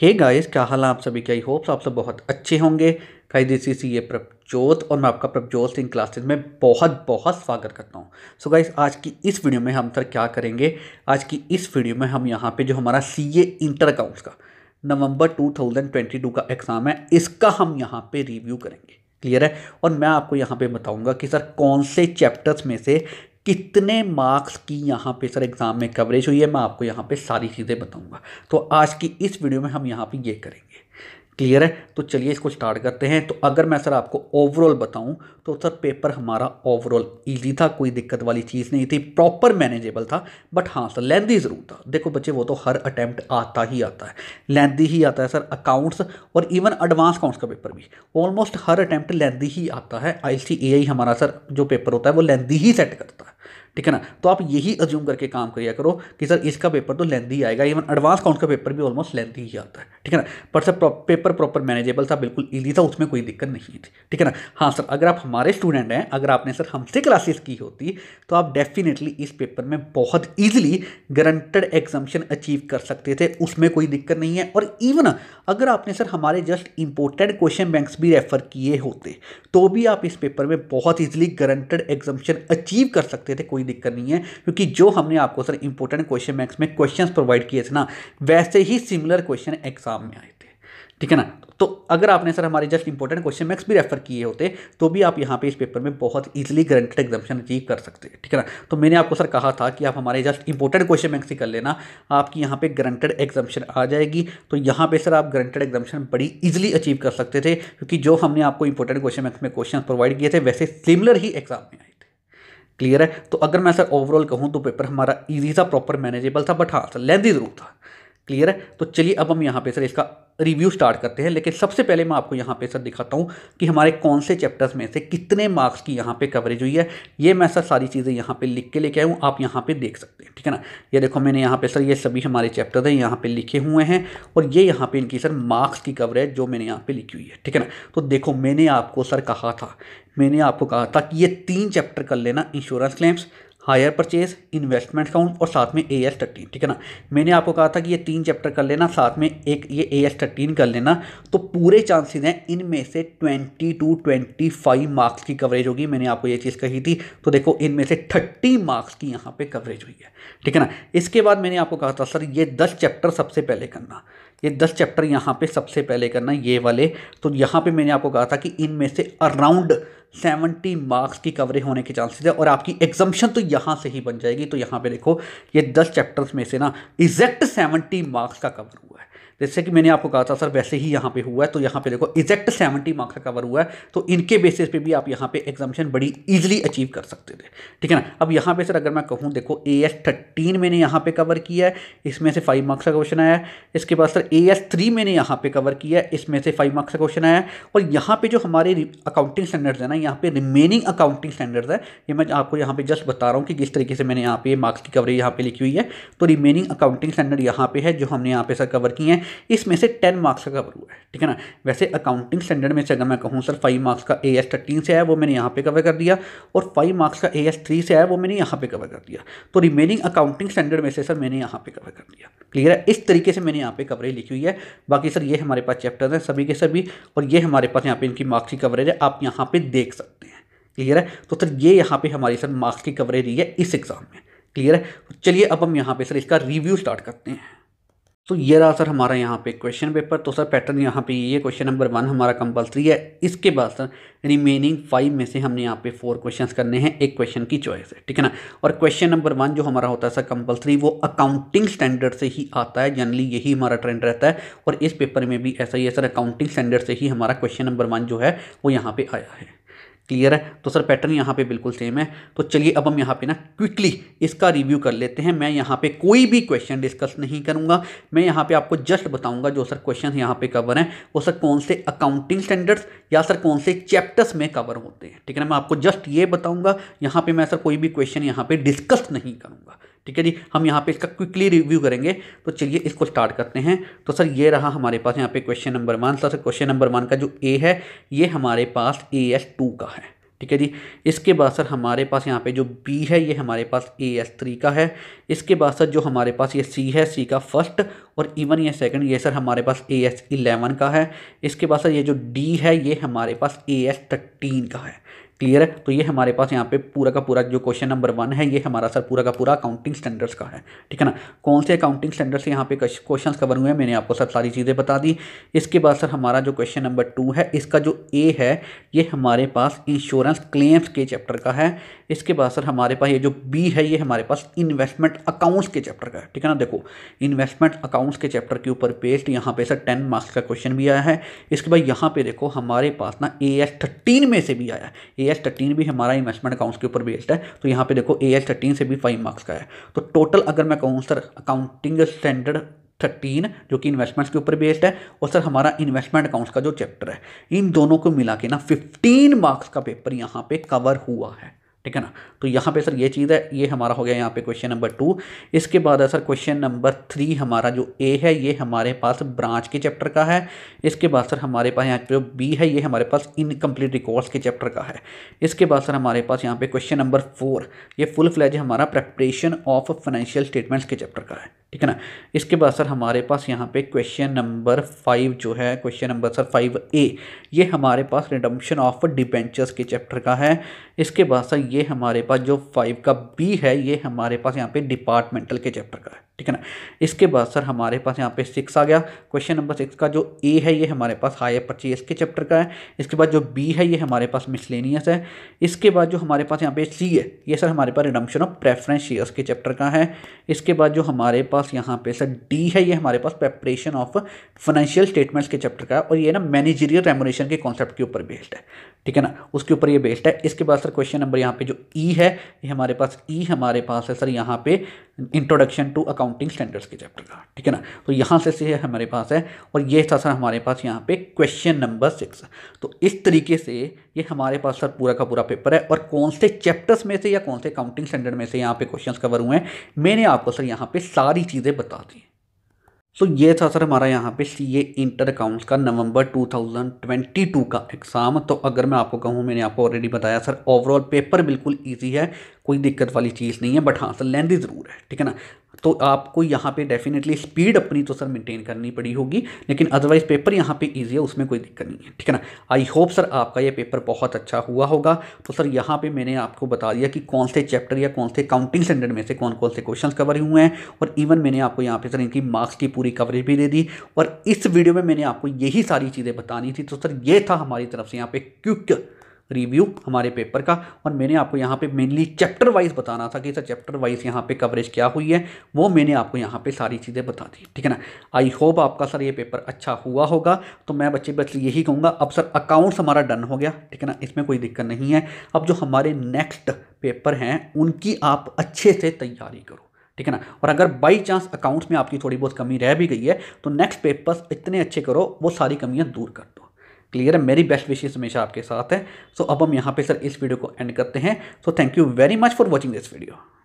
hey guys क्या हाल आप सभी का आई होप्स आप सब बहुत अच्छे होंगे गाइस दिस इज ये प्रभजोत और मैं आपका प्रभजोत सिंह क्लासेस में बहुत बहुत स्वागत करता हूँ सो गाइस आज की इस वीडियो में हम सर क्या करेंगे आज की इस वीडियो में हम यहाँ पे जो हमारा सी ए इंटर अकाउंट्स का नवंबर 2022 का एग्ज़ाम है इसका हम यहाँ पर रिव्यू करेंगे क्लियर है और मैं आपको यहाँ पे बताऊँगा कि सर कौन से चैप्टर्स में से कितने मार्क्स की यहाँ पे सर एग्ज़ाम में कवरेज हुई है मैं आपको यहाँ पे सारी चीज़ें बताऊँगा तो आज की इस वीडियो में हम यहाँ पे ये करेंगे क्लियर है तो चलिए इसको स्टार्ट करते हैं तो अगर मैं सर आपको ओवरऑल बताऊं तो सर पेपर हमारा ओवरऑल इजी था कोई दिक्कत वाली चीज़ नहीं थी प्रॉपर मैनेजेबल था बट हाँ सर लेंदी ज़रूर था देखो बच्चे वो तो हर अटैम्प्ट आता ही आता है लेंदी ही आता है सर अकाउंट्स और इवन एडवांस अकाउंट्स का पेपर भी ऑलमोस्ट हर अटैम्प्ट लेंदी ही आता है आई हमारा सर जो पेपर होता है वो लेंदी ही सेट करता है ठीक है ना तो आप यही अज्यूम करके काम करिया करो कि सर इसका पेपर तो ही आएगा इवन एडवांस काउंट का पेपर भी ऑलमोस्ट लेंथ ही आता है ठीक है ना पर सर पेपर प्रॉपर मैनेजेबल था बिल्कुल ईजी था उसमें कोई दिक्कत नहीं थी ठीक है ना हाँ सर अगर आप हमारे स्टूडेंट हैं अगर आपने सर हमसे क्लासेस की होती तो आप डेफिनेटली इस पेपर में बहुत ईजिली गरंटेड एग्जामेशन अचीव कर सकते थे उसमें कोई दिक्कत नहीं है और इवन अगर आपने सर हमारे जस्ट इंपोर्टेड क्वेश्चन बैंक्स भी रेफर किए होते तो भी आप इस पेपर में बहुत ईजिली गरंटेड एग्जामेशन अचीव कर सकते थे कोई कोई दिक्कत नहीं है क्योंकि जो हमने आपको सर इंपॉर्टेंट क्वेश्चन मैक्स में क्वेश्चन प्रोवाइड किए थे ना वैसे ही सिमिलर क्वेश्चन एग्जाम में आए थे ठीक है ना तो अगर आपने सर हमारे जस्ट इंपॉर्टेंट क्वेश्चन मैक्स भी रेफर किए होते तो भी आप यहाँ पे इस पेपर में बहुत इजीली ग्रंटेड एग्जामेशन अचीव कर सकते हैं ठीक है ना तो मैंने आपको सर कहा था कि आप हमारे जस्ट इंपॉर्टेंट क्वेश्चन मैक्स ही कर लेना आपकी यहाँ पे ग्रंटेड एग्जामेशन आ जाएगी तो यहाँ पे सर आप ग्रंटेड एग्जामेशन बड़ी ईजिली अचीव कर सकते थे क्योंकि जो हमने आपको इंपॉर्टेंट क्वेश्चन मैक्स में क्वेश्चन प्रोवाइड किए थे वैसे सिमिलर ही एग्जाम में आए क्लियर है तो अगर मैं सर ओवरऑल कहूँ तो पेपर हमारा ईजी था प्रॉपर मैनेजेबल था बट हाँ सर लेंदी जरूर था क्लियर है तो चलिए अब हम यहाँ पे सर इसका रिव्यू स्टार्ट करते हैं लेकिन सबसे पहले मैं आपको यहाँ पे सर दिखाता हूँ कि हमारे कौन से चैप्टर्स में से कितने मार्क्स की यहाँ पे कवरेज हुई है ये मैं सर सारी चीज़ें यहाँ पे लिख के लेके आया हूँ आप यहाँ पे देख सकते हैं ठीक है ना ये देखो मैंने यहाँ पे सर ये सभी हमारे चैप्टर हैं यहाँ पर लिखे हुए हैं और ये यहाँ पे इनकी सर मार्क्स की कवरेज जो मैंने यहाँ पर लिखी हुई है ठीक है ना तो देखो मैंने आपको सर कहा था मैंने आपको कहा था कि ये तीन चैप्टर कर लेना insurance claims hire purchase investment account और साथ में ए एस थर्टीन ठीक है ना मैंने आपको कहा था कि ये तीन चैप्टर कर लेना साथ में एक ये ए एस थर्टीन कर लेना तो पूरे चांसेस हैं इनमें से twenty two twenty five marks की कवरेज होगी मैंने आपको ये चीज़ कही थी तो देखो इनमें से थर्टी मार्क्स की यहाँ पे कवरेज हुई है ठीक है ना इसके बाद मैंने आपको कहा था सर ये दस चैप्टर सबसे पहले करना ये दस चैप्टर यहाँ पे सबसे पहले करना ये वाले तो यहाँ पे मैंने आपको कहा था कि इनमें से अराउंड सेवेंटी मार्क्स की कवरेज होने के चांसेस है और आपकी एग्जामिशन तो यहाँ से ही बन जाएगी तो यहाँ पे देखो ये दस चैप्टर्स में से ना एग्जैक्ट सेवेंटी मार्क्स का कवर हुआ है जैसे कि मैंने आपको कहा था सर वैसे ही यहाँ पे हुआ है तो यहाँ पे देखो एग्जैक्ट सेवेंटी मार्क्स का कवर हुआ है तो इनके बेसिस पे भी आप यहाँ पे एग्जामेशन बड़ी ईजिली अचीव कर सकते थे ठीक है ना अब यहाँ पे सर अगर मैं कहूँ देखो ए एस थर्टीन मैंने यहाँ पे कवर किया है इसमें से फाइव मार्क्स का क्वेश्चन आया है इसके बाद सर ए एस थ्री मैंने यहाँ पे कवर किया है इसमें से फाइव मार्क्स का क्वेश्चन आया है और यहाँ पर जो हमारे अकाउंटिंग स्टैंडर्ड्स है ना यहाँ पे रिमेनिंग अकाउंटिंग स्टैंडर्ड है ये मैं आपको यहाँ पे जस्ट बता रहा हूँ कि किस तरीके से मैंने यहाँ पे मार्क्स की कवरेज यहाँ पे लिखी हुई है तो रिमेनिंग अकाउंटिंग स्टैंडर्ड यहाँ पे है जो हमने यहाँ पे सर कवर किए हैं इसमें से टेन मार्क्स का कवर हुआ है ठीक है ना वैसे अकाउंटिंग स्टैंडर्ड में से अगर मैं कहूँ सर फाइव मार्क्स का ए एस थर्टीन से आया वो मैंने यहाँ पे कवर कर दिया और फाइव मार्क्स का ए एस थ्री से आया वो मैंने यहाँ पे कवर कर दिया तो रिमेनिंग अकाउंटिंग स्टैंडर्ड में से सर मैंने यहाँ पे कवर कर दिया क्लियर है इस तरीके से मैंने यहाँ पे कवरेज लिखी हुई है बाकी सर ये हमारे पास चैप्टर हैं सभी के सभी और ये हमारे पास यहाँ पे इनकी मार्क्स की कवरेज है आप यहाँ पे देख सकते हैं क्लियर है तो सर ये यहाँ पे हमारी सर मार्क्स की कवरेज रही है इस एग्ज़ाम में क्लियर है चलिए अब हम यहाँ पे सर इसका रिव्यू स्टार्ट करते हैं तो ये रहा सर हमारा यहाँ पे क्वेश्चन पेपर तो सर पैटर्न यहाँ पे ये क्वेश्चन नंबर वन हमारा कंपलसरी है इसके बाद सर रिमेनिंग फाइव में से हमने यहाँ पे फोर क्वेश्चंस करने हैं एक क्वेश्चन की चॉइस है ठीक है ना और क्वेश्चन नंबर वन जो हमारा होता है सर कंपलसरी वो अकाउंटिंग स्टैंडर्ड से ही आता है जनरली यही हमारा ट्रेंड रहता है और इस पेपर में भी ऐसा ही है सर अकाउंटिंग स्टैंडर्ड से ही हमारा क्वेश्चन नंबर वन जो है वो यहाँ पर आया है क्लियर है तो सर पैटर्न यहाँ पे बिल्कुल सेम है तो चलिए अब हम यहाँ पे ना क्विकली इसका रिव्यू कर लेते हैं मैं यहाँ पे कोई भी क्वेश्चन डिस्कस नहीं करूँगा मैं यहाँ पे आपको जस्ट बताऊँगा जो सर क्वेश्चन यहाँ पे कवर हैं वो सर कौन से अकाउंटिंग स्टैंडर्ड्स या सर कौन से चैप्टर्स में कवर होते हैं ठीक है ना मैं आपको जस्ट ये बताऊँगा यहाँ पर मैं सर कोई भी क्वेश्चन यहाँ पर डिस्कस नहीं करूँगा ठीक है जी हम यहाँ पे इसका क्विकली रिव्यू करेंगे तो चलिए इसको स्टार्ट करते हैं तो सर ये रहा हमारे पास यहाँ पे question number one sir question number one का जो ए है ये हमारे पास ए एस टू का है ठीक है जी इसके बाद सर हमारे पास यहाँ पे जो बी है ये हमारे पास ए एस थ्री का है इसके बाद सर जो हमारे पास ये सी है सी का फर्स्ट और इवन ये सेकंड ये सर हमारे पास ए एस इलेवन का है इसके बाद सर ये जो डी है ये हमारे पास ए एस थर्टीन का है क्लियर है तो ये हमारे पास यहाँ पे पूरा का पूरा जो क्वेश्चन नंबर वन है ये हमारा सर पूरा का पूरा अकाउंटिंग स्टैंडर्ड्स का है ठीक है ना कौन से अकाउंटिंग स्टैंडर्ड्स यहाँ पे क्वेश्चन कवर हुए हैं मैंने आपको सर सारी चीज़ें बता दी इसके बाद सर हमारा जो क्वेश्चन नंबर टू है इसका जो ए है ये हमारे पास इंश्योरेंस क्लेम्स के चैप्टर का है इसके बाद सर हमारे पास ये जो बी है ये हमारे पास इन्वेस्टमेंट अकाउंट्स के चैप्टर का है ठीक है ना देखो इन्वेस्टमेंट अकाउंट्स के चैप्टर के ऊपर बेस्ड यहाँ पे सर टेन मार्क्स का क्वेश्चन भी आया है इसके बाद यहाँ पे देखो हमारे पास ना ए एस थर्टीन में से भी आया है ए एस थर्टीन भी हमारा इन्वेस्टमेंट अकाउंट्स के ऊपर बेस्ड है तो यहाँ पे देखो ए एस थर्टीन से भी फाइव मार्क्स का है तो टोटल अगर मैं कहूँ सर अकाउंटिंग स्टैंडर्ड थर्टीन जो कि इन्वेस्टमेंट्स के ऊपर बेस्ड है और सर हमारा इन्वेस्टमेंट अकाउंट्स का जो चैप्टर है इन दोनों को मिला के ना फिफ्टीन मार्क्स का पेपर यहाँ पे कवर हुआ है ठीक है ना तो यहाँ पे सर ये चीज़ है ये हमारा हो गया यहाँ पे क्वेश्चन नंबर टू इसके बाद है सर क्वेश्चन नंबर थ्री हमारा जो ए है ये हमारे पास ब्रांच के चैप्टर का है इसके बाद सर हमारे पास यहाँ जो बी है ये हमारे पास इनकम्प्लीट रिकॉर्ड्स के चैप्टर का है इसके बाद सर हमारे पास यहाँ पे क्वेश्चन नंबर फोर ये फुल फ्लैज हमारा प्रेपरेशन ऑफ फाइनेंशियल स्टेटमेंट्स के चैप्टर का है ठीक है ना इसके बाद सर हमारे पास यहाँ पे क्वेश्चन नंबर फाइव जो है question number sir five A ये हमारे पास रिडम्पशन ऑफ डिबेंचर्स के चैप्टर का है इसके बाद सर ये हमारे पास जो फाइव का बी है ये हमारे पास यहाँ पे डिपार्टमेंटल के चैप्टर का है ठीक है ना इसके बाद सर हमारे पास यहाँ पे सिक्स आ गया क्वेश्चन नंबर सिक्स का जो ए है ये हमारे पास हायर परचेज के चैप्टर का है इसके बाद जो बी है ये हमारे पास मिसलेनियस है इसके बाद जो हमारे पास यहाँ पे सी है ये सर हमारे पास रिडम्पशन ऑफ प्रेफरेंस शेयर्स के चैप्टर का है इसके बाद जो हमारे पास यहाँ पे सर डी है ये हमारे पास प्रेपरेशन ऑफ फाइनेंशियल स्टेटमेंट्स के चैप्टर का है और ये ना मैनेजरियल रेमोनेशन के कॉन्सेप्ट के ऊपर बेस्ड है ठीक है ना उसके ऊपर ये बेस्ड है इसके बाद सर क्वेश्चन नंबर यहाँ पे जो ई e है ये हमारे पास ई e हमारे पास है सर यहाँ पे introduction to account accounting standards के चैप्टर का ठीक है ना तो यहाँ से से हमारे पास है और ये था सर हमारे पास यहाँ पे क्वेश्चन नंबर सिक्स तो इस तरीके से ये हमारे पास सर पूरा का पूरा पेपर है और कौन से चैप्टर्स में से या कौन से अकाउंटिंग स्टैंडर्ड में से यहाँ पे क्वेश्चन कवर हुए हैं मैंने आपको सर यहाँ पर सारी चीज़ें बता दी सो तो so, ये था सर हमारा यहाँ पे सी ए इंटर अकाउंट्स का नवंबर 2022 का एग्ज़ाम तो अगर मैं आपको कहूँ मैंने आपको ऑलरेडी बताया सर ओवरऑल पेपर बिल्कुल इजी है कोई दिक्कत वाली चीज़ नहीं है बट हाँ सर लेंदी ज़रूर है ठीक है ना तो आपको यहाँ पे डेफिनेटली स्पीड अपनी तो सर मेंटेन करनी पड़ी होगी लेकिन अदरवाइज़ पेपर यहाँ पे इजी है उसमें कोई दिक्कत नहीं है ठीक है ना आई होप सर आपका ये पेपर बहुत अच्छा हुआ होगा तो सर यहाँ पे मैंने आपको बता दिया कि कौन से चैप्टर या कौन से काउंटिंग स्टैंडर्ड में से कौन कौन से क्वेश्चन कवर हुए हैं और इवन मैंने आपको यहाँ पर सर इनकी मार्क्स की पूरी कवरेज भी दे दी और इस वीडियो में मैंने आपको यही सारी चीज़ें बतानी थी तो सर ये था हमारी तरफ से यहाँ पर क्विक रिव्यू हमारे पेपर का और मैंने आपको यहाँ पे मेनली चैप्टर वाइज बताना था कि सर चैप्टर वाइज यहाँ पे कवरेज क्या हुई है वो मैंने आपको यहाँ पे सारी चीज़ें बता दी ठीक है ना आई होप आपका सर ये पेपर अच्छा हुआ होगा तो मैं बच्चे बस यही कहूँगा अब सर अकाउंट्स हमारा डन हो गया ठीक है ना इसमें कोई दिक्कत नहीं है अब जो हमारे नेक्स्ट पेपर हैं उनकी आप अच्छे से तैयारी करो ठीक है ना और अगर बाई चांस अकाउंट्स में आपकी थोड़ी बहुत कमी रह भी गई है तो नेक्स्ट पेपर्स इतने अच्छे करो वो सारी कमियाँ दूर कर दो क्लियर है मेरी बेस्ट विशेष हमेशा आपके साथ है सो so, अब हम यहाँ पे सर इस वीडियो को एंड करते हैं so thank you very much for watching this video